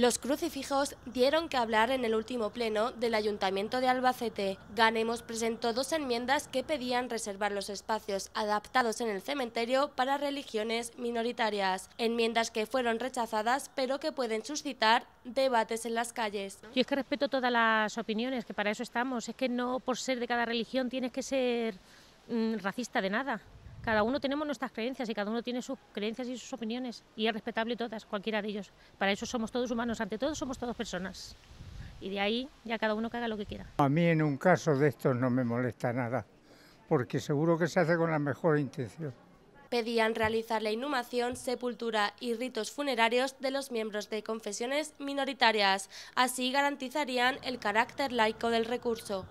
Los crucifijos dieron que hablar en el último pleno del Ayuntamiento de Albacete. Ganemos presentó dos enmiendas que pedían reservar los espacios adaptados en el cementerio para religiones minoritarias. Enmiendas que fueron rechazadas pero que pueden suscitar debates en las calles. Yo es que respeto todas las opiniones, que para eso estamos. Es que no por ser de cada religión tienes que ser mm, racista de nada. Cada uno tenemos nuestras creencias y cada uno tiene sus creencias y sus opiniones y es respetable todas, cualquiera de ellos. Para eso somos todos humanos, ante todo somos todas personas. Y de ahí ya cada uno que haga lo que quiera. A mí en un caso de estos no me molesta nada, porque seguro que se hace con la mejor intención. Pedían realizar la inhumación, sepultura y ritos funerarios de los miembros de confesiones minoritarias. Así garantizarían el carácter laico del recurso.